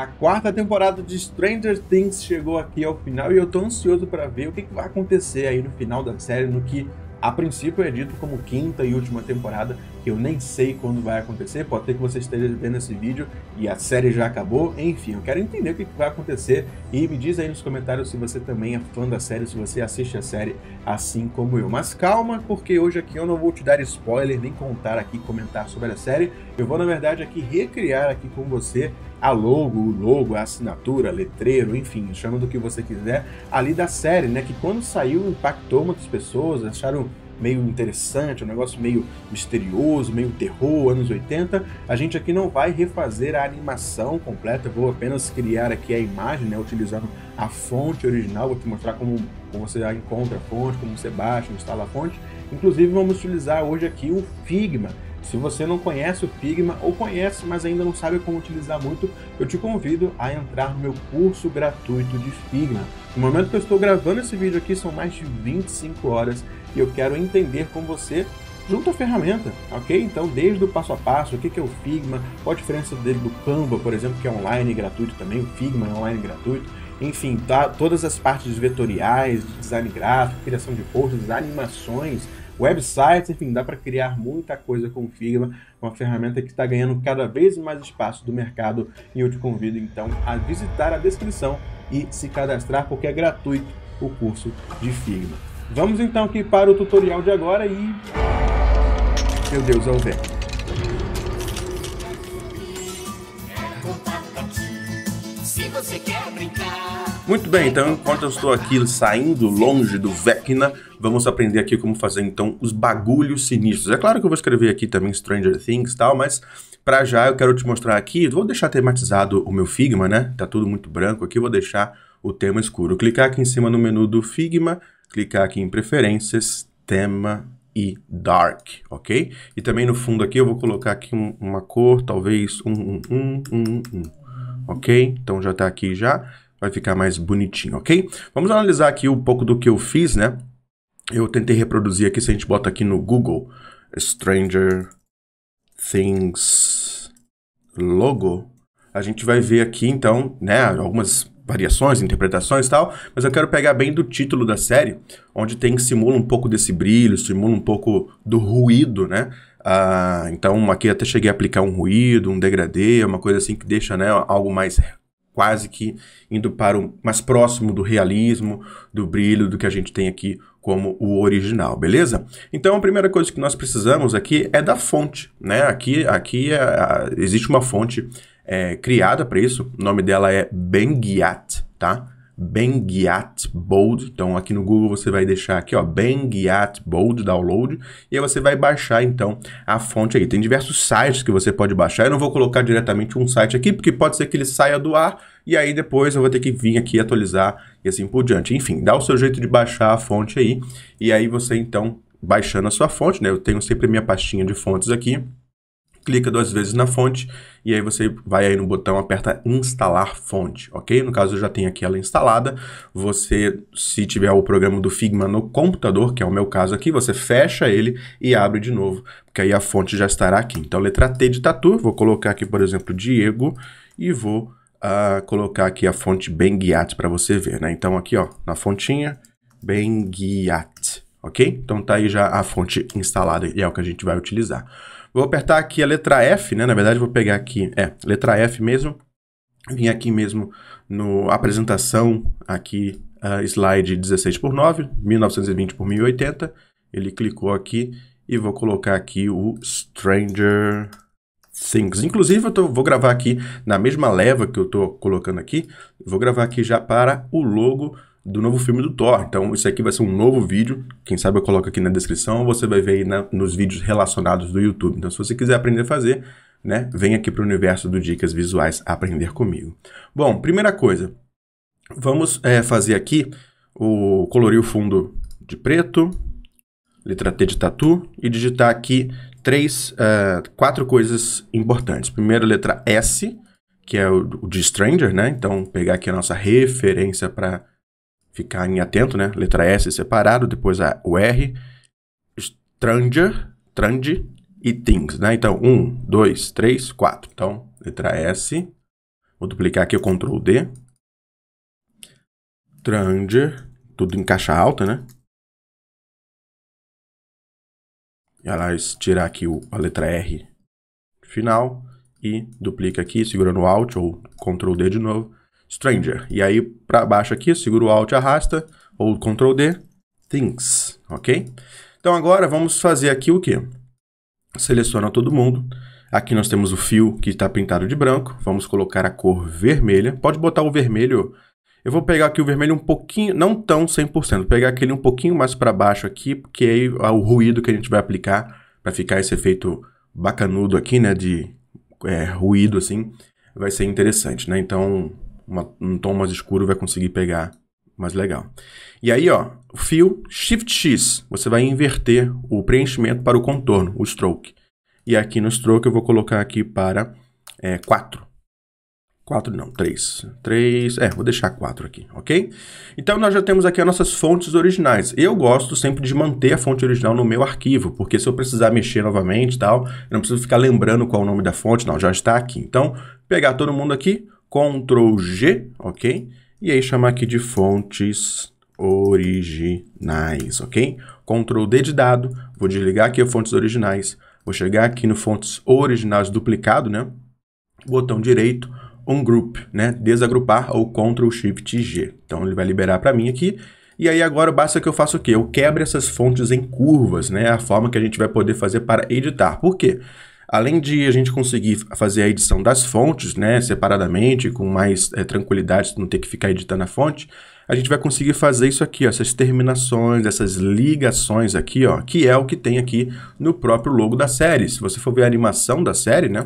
A quarta temporada de Stranger Things chegou aqui ao final e eu tô ansioso para ver o que, que vai acontecer aí no final da série, no que a princípio é dito como quinta e última temporada, que eu nem sei quando vai acontecer, pode ter que você esteja vendo esse vídeo e a série já acabou, enfim, eu quero entender o que vai acontecer e me diz aí nos comentários se você também é fã da série, se você assiste a série assim como eu. Mas calma, porque hoje aqui eu não vou te dar spoiler, nem contar aqui, comentar sobre a série, eu vou na verdade aqui recriar aqui com você a logo, o logo, a assinatura, letreiro, enfim, chama do que você quiser, ali da série, né? Que quando saiu impactou muitas pessoas, acharam meio interessante, um negócio meio misterioso, meio terror, anos 80. A gente aqui não vai refazer a animação completa, vou apenas criar aqui a imagem, né, utilizando a fonte original, vou te mostrar como, como você encontra a fonte, como você baixa, instala a fonte. Inclusive vamos utilizar hoje aqui o Figma, se você não conhece o Figma ou conhece, mas ainda não sabe como utilizar muito, eu te convido a entrar no meu curso gratuito de Figma. No momento que eu estou gravando esse vídeo aqui, são mais de 25 horas e eu quero entender com você junto à ferramenta, ok? Então, desde o passo a passo, o que é o Figma, qual a diferença dele do Canva, por exemplo, que é online gratuito também, o Figma é online gratuito, enfim, tá, todas as partes vetoriais, de design gráfico, criação de posts, animações, websites, enfim, dá para criar muita coisa com o Figma, uma ferramenta que está ganhando cada vez mais espaço do mercado. E eu te convido então a visitar a descrição e se cadastrar, porque é gratuito o curso de Figma. Vamos então aqui para o tutorial de agora e. Meu Deus, é o Muito bem, então enquanto eu estou aqui saindo longe do Vecna, vamos aprender aqui como fazer então os bagulhos sinistros. É claro que eu vou escrever aqui também Stranger Things e tal, mas para já eu quero te mostrar aqui, vou deixar tematizado o meu Figma, né? Tá tudo muito branco aqui, vou deixar o tema escuro. Clicar aqui em cima no menu do Figma, clicar aqui em preferências, tema e dark, ok? E também no fundo aqui eu vou colocar aqui um, uma cor, talvez um, um, um, um, um, ok? Então já tá aqui já vai ficar mais bonitinho, ok? Vamos analisar aqui um pouco do que eu fiz, né? Eu tentei reproduzir aqui, se a gente bota aqui no Google, Stranger Things logo, a gente vai ver aqui, então, né, algumas variações, interpretações e tal, mas eu quero pegar bem do título da série, onde tem que simula um pouco desse brilho, simula um pouco do ruído, né? Ah, então aqui até cheguei a aplicar um ruído, um degradê, uma coisa assim que deixa né, algo mais quase que indo para o mais próximo do realismo, do brilho do que a gente tem aqui como o original, beleza? Então a primeira coisa que nós precisamos aqui é da fonte, né? Aqui, aqui é, existe uma fonte é, criada para isso, o nome dela é Benguiat, tá? Bengiat Bold. Então aqui no Google você vai deixar aqui, ó, Bengiat Bold Download, e aí você vai baixar então a fonte aí. Tem diversos sites que você pode baixar. Eu não vou colocar diretamente um site aqui, porque pode ser que ele saia do ar e aí depois eu vou ter que vir aqui atualizar e assim por diante. Enfim, dá o seu jeito de baixar a fonte aí, e aí você então baixando a sua fonte, né? Eu tenho sempre minha pastinha de fontes aqui clica duas vezes na fonte e aí você vai aí no botão, aperta instalar fonte, ok? No caso eu já tenho aqui ela instalada, você, se tiver o programa do Figma no computador, que é o meu caso aqui, você fecha ele e abre de novo, porque aí a fonte já estará aqui. Então letra T de tatu, vou colocar aqui, por exemplo, Diego e vou uh, colocar aqui a fonte Benguiat para você ver, né? Então aqui ó, na fontinha, Benguiat, ok? Então tá aí já a fonte instalada e é o que a gente vai utilizar. Vou apertar aqui a letra F, né? Na verdade, vou pegar aqui, é, letra F mesmo. Vim aqui mesmo no apresentação, aqui, uh, slide 16 por 9, 1920 por 1080. Ele clicou aqui e vou colocar aqui o Stranger Things. Inclusive, eu tô, vou gravar aqui na mesma leva que eu estou colocando aqui. Vou gravar aqui já para o logo do novo filme do Thor. Então, isso aqui vai ser um novo vídeo. Quem sabe eu coloco aqui na descrição, você vai ver aí na, nos vídeos relacionados do YouTube. Então, se você quiser aprender a fazer, né, vem aqui para o universo do Dicas Visuais aprender comigo. Bom, primeira coisa, vamos é, fazer aqui o colorir o fundo de preto, letra T de tatu e digitar aqui três, uh, quatro coisas importantes. Primeiro, letra S, que é o, o de Stranger, né? Então, pegar aqui a nossa referência para em atento, né? Letra S é separado, depois a, o R, stranger, trande e things, né? Então, um, dois, três, quatro. Então, letra S. Vou duplicar aqui o Ctrl D. Stranger, tudo em caixa alta, né? E ela tirar aqui o, a letra R final e duplica aqui, segurando o Alt ou Ctrl D de novo stranger. E aí, para baixo aqui, segura o Alt e arrasta, ou Ctrl D, things, ok? Então agora vamos fazer aqui o que? Seleciona todo mundo. Aqui nós temos o fio que está pintado de branco. Vamos colocar a cor vermelha. Pode botar o vermelho. Eu vou pegar aqui o vermelho um pouquinho, não tão 100%. Vou pegar aquele um pouquinho mais para baixo aqui, porque aí é o ruído que a gente vai aplicar para ficar esse efeito bacanudo aqui, né? De é, ruído assim, vai ser interessante, né? Então uma, um tom mais escuro vai conseguir pegar mais legal. E aí, ó, o fio Shift X, você vai inverter o preenchimento para o contorno, o stroke. E aqui no stroke eu vou colocar aqui para é, 4. 4 não, 3. 3, é, vou deixar 4 aqui, ok? Então nós já temos aqui as nossas fontes originais. Eu gosto sempre de manter a fonte original no meu arquivo, porque se eu precisar mexer novamente e tal, eu não preciso ficar lembrando qual é o nome da fonte, não, já está aqui. Então, pegar todo mundo aqui, Ctrl G, ok? E aí chamar aqui de fontes originais, ok? Ctrl D de dado, vou desligar aqui as fontes originais, vou chegar aqui no fontes originais duplicado, né? Botão direito, ungroup, né? Desagrupar ou Ctrl Shift G. Então ele vai liberar para mim aqui. E aí agora basta que eu faça o quê? Eu quebro essas fontes em curvas, né? a forma que a gente vai poder fazer para editar. Por quê? Além de a gente conseguir fazer a edição das fontes, né, separadamente, com mais é, tranquilidade, não ter que ficar editando a fonte, a gente vai conseguir fazer isso aqui, ó, essas terminações, essas ligações aqui, ó, que é o que tem aqui no próprio logo da série. Se você for ver a animação da série, né,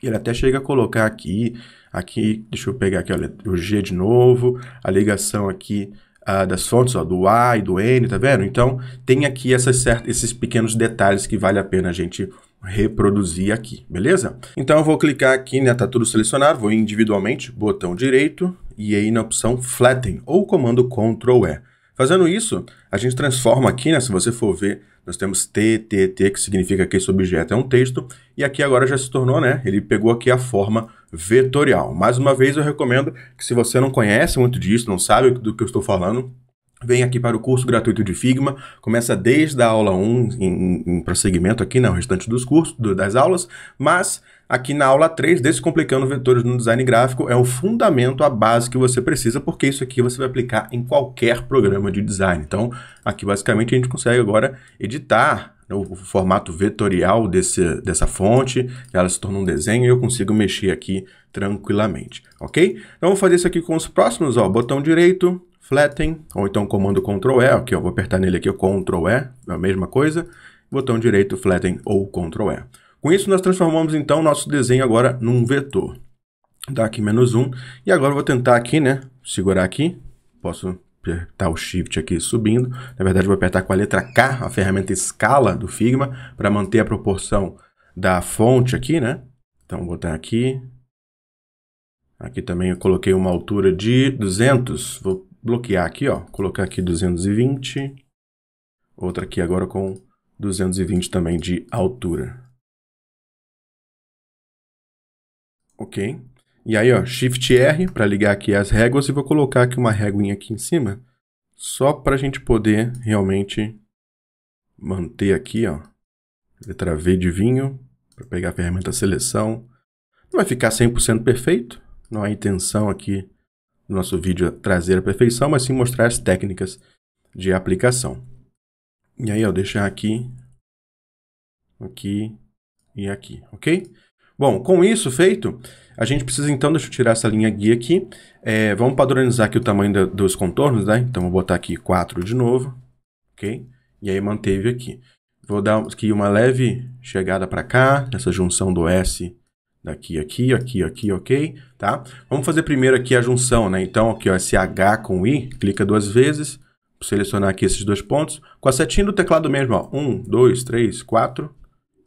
ele até chega a colocar aqui, aqui, deixa eu pegar aqui, olha, o G de novo, a ligação aqui Uh, das fontes, ó, do A e do N, tá vendo? Então, tem aqui essas, esses pequenos detalhes que vale a pena a gente reproduzir aqui, beleza? Então eu vou clicar aqui, né, tá tudo selecionado, vou individualmente, botão direito, e aí na opção flatten, ou comando Ctrl E. Fazendo isso, a gente transforma aqui, né, se você for ver, nós temos TTT, que significa que esse objeto é um texto, e aqui agora já se tornou, né, ele pegou aqui a forma vetorial. Mais uma vez eu recomendo que se você não conhece muito disso, não sabe do que eu estou falando, Vem aqui para o curso gratuito de Figma, começa desde a aula 1 em, em prosseguimento aqui, né, o restante dos cursos, do, das aulas, mas aqui na aula 3, Descomplicando Vetores no Design Gráfico, é o fundamento, a base que você precisa, porque isso aqui você vai aplicar em qualquer programa de design. Então, aqui basicamente a gente consegue agora editar né, o formato vetorial desse, dessa fonte, ela se torna um desenho e eu consigo mexer aqui tranquilamente, ok? Então, vou fazer isso aqui com os próximos, ó, botão direito, flatten, ou então comando Ctrl E, aqui eu vou apertar nele aqui, Ctrl E, é a mesma coisa, botão direito flatten ou Ctrl E. Com isso nós transformamos então nosso desenho agora num vetor. Dá aqui menos um, e agora eu vou tentar aqui, né, segurar aqui, posso apertar o Shift aqui subindo, na verdade vou apertar com a letra K, a ferramenta escala do Figma, para manter a proporção da fonte aqui, né, então vou botar aqui, Aqui também eu coloquei uma altura de 200, vou bloquear aqui, ó, colocar aqui 220, outra aqui agora com 220 também de altura. Ok? E aí, ó, Shift R para ligar aqui as réguas e vou colocar aqui uma réguinha aqui em cima, só para a gente poder realmente manter aqui, ó, letra V de vinho, para pegar a ferramenta seleção. Não vai ficar 100% perfeito, não há intenção aqui no nosso vídeo trazer a perfeição, mas sim mostrar as técnicas de aplicação. E aí, eu deixar aqui, aqui e aqui, ok? Bom, com isso feito, a gente precisa então, deixa eu tirar essa linha guia aqui, é, vamos padronizar aqui o tamanho da, dos contornos, né? Então, vou botar aqui 4 de novo, ok? E aí, manteve aqui. Vou dar aqui uma leve chegada para cá, nessa junção do S Daqui, aqui, aqui, aqui, ok? Tá? Vamos fazer primeiro aqui a junção, né? Então, aqui, ó, esse H com I, clica duas vezes, selecionar aqui esses dois pontos. Com a setinha do teclado mesmo, ó, 1, 2, 3, 4.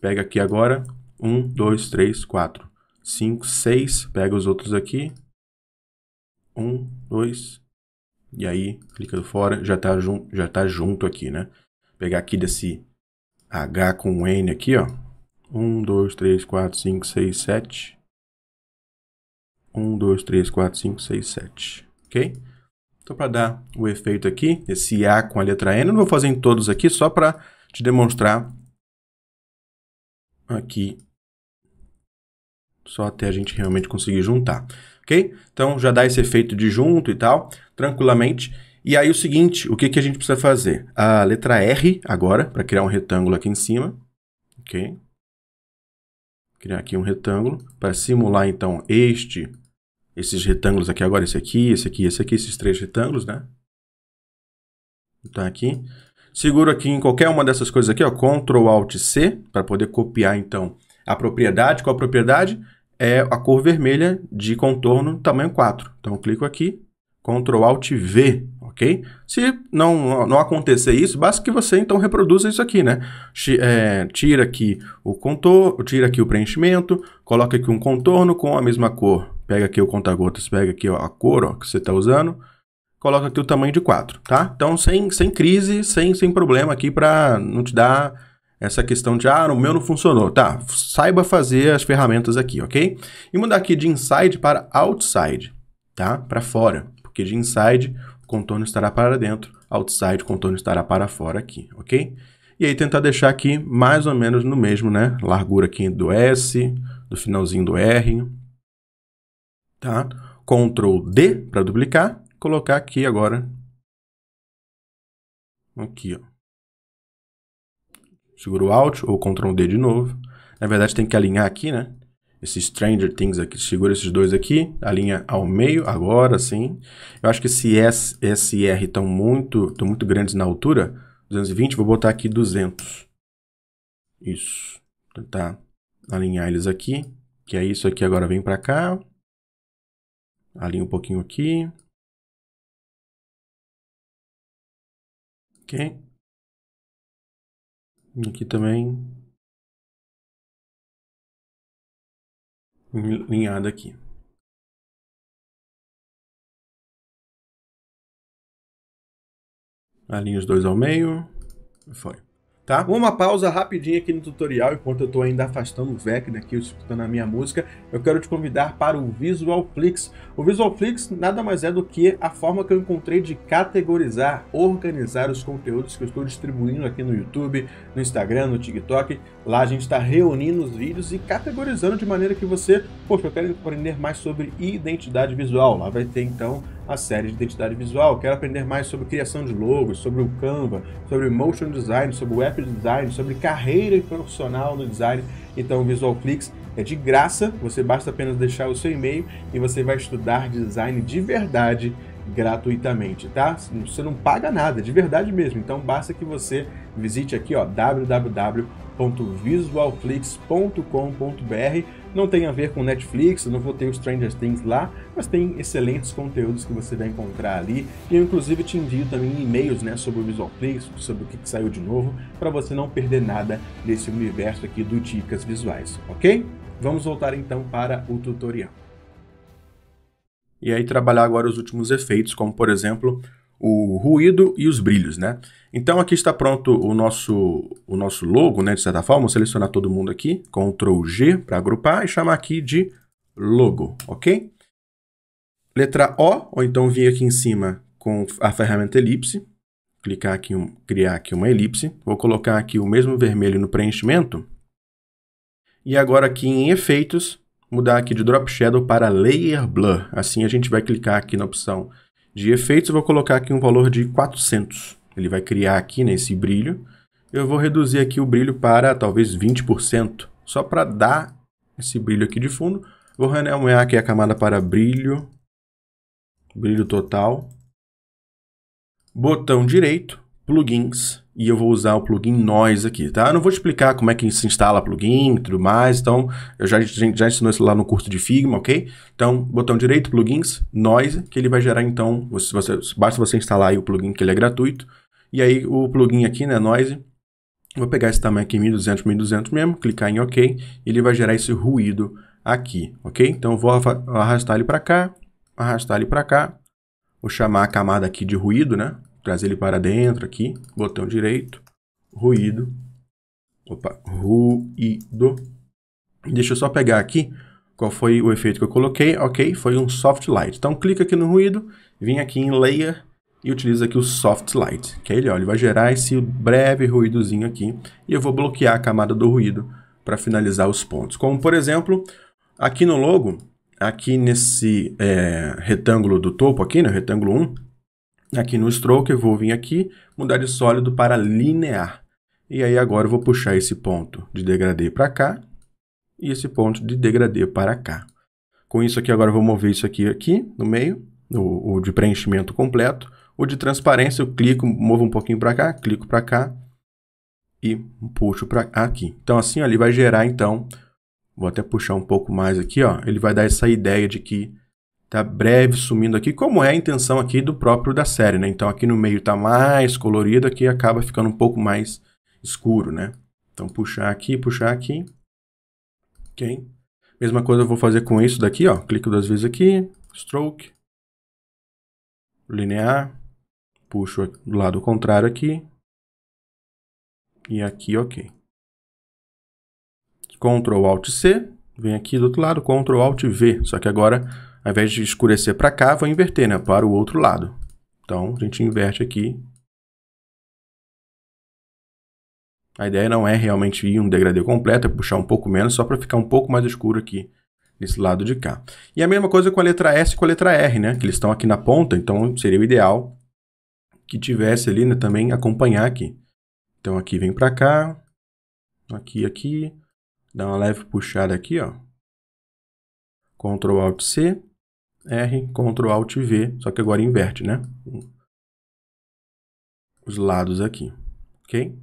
Pega aqui agora, 1, 2, 3, 4, 5, 6. Pega os outros aqui. 1, 2, e aí, clica fora, já está já tá junto aqui, né? Pegar aqui desse H com N aqui, ó um dois três quatro cinco seis sete um dois três quatro cinco seis sete Ok? Então, para dar o efeito aqui, esse A com a letra N, eu não vou fazer em todos aqui, só para te demonstrar aqui, só até a gente realmente conseguir juntar, ok? Então, já dá esse efeito de junto e tal, tranquilamente. E aí, o seguinte, o que, que a gente precisa fazer? A letra R agora, para criar um retângulo aqui em cima, ok? criar aqui um retângulo para simular então este, esses retângulos aqui agora, esse aqui, esse aqui, esse aqui, esses três retângulos, né? Tá aqui. Seguro aqui em qualquer uma dessas coisas aqui, ó, Ctrl Alt C, para poder copiar então a propriedade. Qual a propriedade? É a cor vermelha de contorno tamanho 4. Então clico aqui, Ctrl Alt V ok? Se não, não acontecer isso, basta que você então reproduza isso aqui, né? É, tira aqui o contorno, tira aqui o preenchimento, coloca aqui um contorno com a mesma cor. Pega aqui o conta-gotas, pega aqui a cor ó, que você está usando, coloca aqui o tamanho de 4, tá? Então, sem, sem crise, sem, sem problema aqui para não te dar essa questão de, ah, o meu não funcionou. Tá, saiba fazer as ferramentas aqui, ok? E mudar aqui de inside para outside, tá? Para fora, porque de inside contorno estará para dentro, outside, contorno estará para fora aqui, ok? E aí tentar deixar aqui mais ou menos no mesmo, né? Largura aqui do S, do finalzinho do R, tá? Ctrl D para duplicar, colocar aqui agora, aqui, ó. Seguro Alt ou Ctrl D de novo. Na verdade tem que alinhar aqui, né? esse Stranger Things aqui, segura esses dois aqui, a linha ao meio, agora sim. Eu acho que esse S, e R estão muito, estão muito grandes na altura, 220, vou botar aqui 200. Isso, tentar tá, alinhar eles aqui, que é isso aqui agora vem para cá. Alinha um pouquinho aqui. Ok. Aqui também linhada aqui. Alinho os dois ao meio. Foi tá? Uma pausa rapidinha aqui no tutorial, enquanto eu estou ainda afastando o VEC daqui, escutando a minha música, eu quero te convidar para o Visualflix. O Visualflix nada mais é do que a forma que eu encontrei de categorizar, organizar os conteúdos que eu estou distribuindo aqui no YouTube, no Instagram, no TikTok. Lá a gente está reunindo os vídeos e categorizando de maneira que você, poxa, eu quero aprender mais sobre identidade visual. Lá vai ter então a série de identidade visual. Quero aprender mais sobre criação de logos, sobre o Canva, sobre motion design, sobre web design, sobre carreira profissional no design. Então, o Visual Clicks é de graça, você basta apenas deixar o seu e-mail e você vai estudar design de verdade gratuitamente, tá? Você não paga nada, de verdade mesmo. Então basta que você visite aqui, ó, www.visualflix.com.br não tem a ver com Netflix, eu não vou ter o Stranger Things lá, mas tem excelentes conteúdos que você vai encontrar ali. E eu, inclusive, te envio também e-mails né, sobre o Visual Flix, sobre o que, que saiu de novo, para você não perder nada desse universo aqui do Dicas Visuais, ok? Vamos voltar então para o tutorial. E aí trabalhar agora os últimos efeitos, como por exemplo o ruído e os brilhos, né? Então aqui está pronto o nosso, o nosso logo, né? De certa forma, vou selecionar todo mundo aqui, Ctrl G para agrupar e chamar aqui de logo, ok? Letra O, ou então vir aqui em cima com a ferramenta elipse, clicar aqui, um, criar aqui uma elipse, vou colocar aqui o mesmo vermelho no preenchimento, e agora aqui em efeitos, mudar aqui de Drop Shadow para Layer Blur, assim a gente vai clicar aqui na opção de efeitos, vou colocar aqui um valor de 400. Ele vai criar aqui nesse né, brilho. Eu vou reduzir aqui o brilho para talvez 20%, só para dar esse brilho aqui de fundo. Vou renomear aqui a camada para brilho, brilho total. Botão direito, plugins, e eu vou usar o plugin Noise aqui, tá? Eu não vou explicar como é que se instala plugin e tudo mais, então eu já, já ensinou isso lá no curso de Figma, ok? Então, botão direito, plugins, Noise, que ele vai gerar então, você, você, basta você instalar aí o plugin que ele é gratuito, e aí o plugin aqui, né, Noise, vou pegar esse tamanho aqui, 1200, 1200 mesmo, clicar em OK, ele vai gerar esse ruído aqui, ok? Então eu vou arrastar ele para cá, arrastar ele para cá, vou chamar a camada aqui de ruído, né? trazer ele para dentro aqui, botão direito, ruído, opa, ruído. Deixa eu só pegar aqui qual foi o efeito que eu coloquei, ok, foi um soft light. Então clica aqui no ruído, vem aqui em layer e utiliza aqui o soft light, que é ele, ó, ele vai gerar esse breve ruídozinho aqui e eu vou bloquear a camada do ruído para finalizar os pontos. Como por exemplo, aqui no logo, aqui nesse é, retângulo do topo aqui, né, retângulo 1, aqui no stroke, eu vou vir aqui, mudar de sólido para linear. E aí agora eu vou puxar esse ponto de degradê para cá e esse ponto de degradê para cá. Com isso aqui, agora eu vou mover isso aqui, aqui no meio, o, o de preenchimento completo. O de transparência, eu clico, movo um pouquinho para cá, clico para cá e puxo para aqui. Então assim, ó, ele vai gerar, então, vou até puxar um pouco mais aqui, ó, ele vai dar essa ideia de que tá breve sumindo aqui, como é a intenção aqui do próprio da série, né? Então aqui no meio tá mais colorido, aqui acaba ficando um pouco mais escuro, né? Então puxar aqui, puxar aqui. Ok? Mesma coisa eu vou fazer com isso daqui, ó. Clico duas vezes aqui, stroke, linear, puxo do lado contrário aqui. E aqui, ok. Ctrl Alt C, vem aqui do outro lado, Ctrl Alt V, só que agora ao invés de escurecer para cá, vou inverter, né? Para o outro lado. Então, a gente inverte aqui. A ideia não é realmente ir um degradê completo, é puxar um pouco menos, só para ficar um pouco mais escuro aqui nesse lado de cá. E a mesma coisa com a letra S e com a letra R, né? Que eles estão aqui na ponta, então seria o ideal que tivesse ali né, também acompanhar aqui. Então aqui vem para cá, aqui, aqui, dá uma leve puxada aqui, ó. Ctrl Alt C. R, Ctrl Alt V, só que agora inverte, né? Os lados aqui, ok?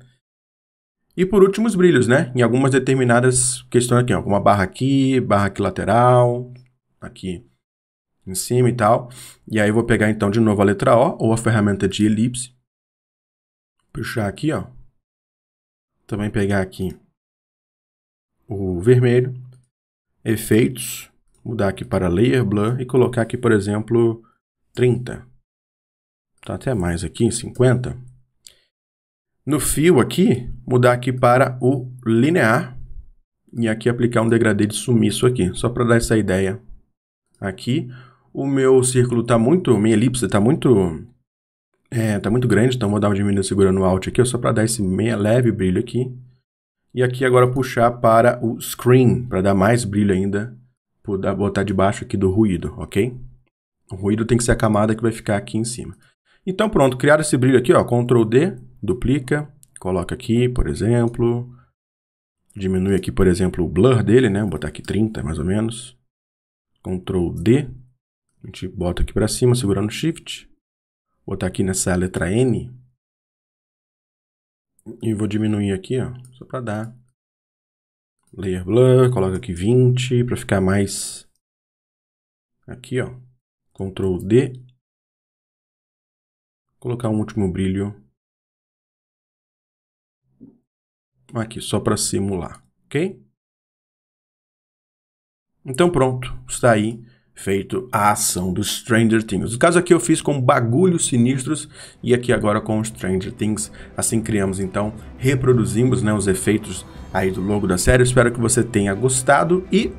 E por último, os brilhos, né? Em algumas determinadas questões aqui, ó. Uma barra aqui, barra aqui lateral, aqui em cima e tal. E aí eu vou pegar então de novo a letra O, ou a ferramenta de elipse. Puxar aqui, ó. Também pegar aqui o vermelho. Efeitos mudar aqui para Layer Blur e colocar aqui, por exemplo, 30. Tá até mais aqui, 50. No fio aqui, mudar aqui para o linear e aqui aplicar um degradê de sumiço aqui, só para dar essa ideia aqui. O meu círculo está muito, minha elipse está muito, é, tá muito grande, então vou dar uma diminuição segurando o Alt aqui, só para dar esse meia leve brilho aqui. E aqui agora puxar para o Screen, para dar mais brilho ainda botar debaixo aqui do ruído, ok? O ruído tem que ser a camada que vai ficar aqui em cima. Então pronto, criar esse brilho aqui, ó, Ctrl D, duplica, coloca aqui, por exemplo, diminui aqui, por exemplo, o blur dele, né? Vou botar aqui 30, mais ou menos. Ctrl D, a gente bota aqui para cima, segurando Shift. Vou botar aqui nessa letra N. E vou diminuir aqui, ó, só para dar Layer Blur, coloca aqui 20 para ficar mais... Aqui, ó. Ctrl D. Colocar um último brilho. Aqui, só para simular, ok? Então pronto, está aí feito a ação do Stranger Things. No caso aqui eu fiz com Bagulhos Sinistros e aqui agora com Stranger Things. Assim criamos então, reproduzimos né, os efeitos aí do logo da série. Espero que você tenha gostado e...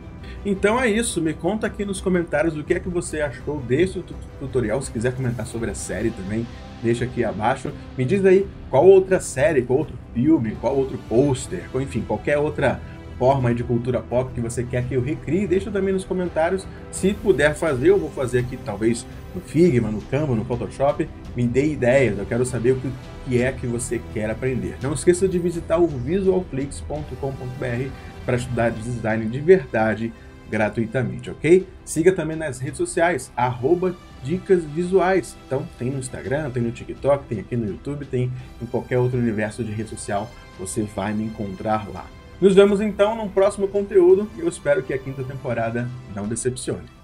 Então é isso, me conta aqui nos comentários o que é que você achou desse tutorial, se quiser comentar sobre a série também, deixa aqui abaixo. Me diz aí qual outra série, qual outro filme, qual outro pôster, enfim, qualquer outra forma de cultura pop que você quer que eu recrie, deixa também nos comentários. Se puder fazer, eu vou fazer aqui talvez no Figma, no Canva, no Photoshop. Me dê ideias, eu quero saber o que é que você quer aprender. Não esqueça de visitar o visualflix.com.br para estudar design de verdade gratuitamente, ok? Siga também nas redes sociais, arroba dicas visuais. Então tem no Instagram, tem no TikTok, tem aqui no YouTube, tem em qualquer outro universo de rede social, você vai me encontrar lá. Nos vemos então num próximo conteúdo e eu espero que a quinta temporada não decepcione.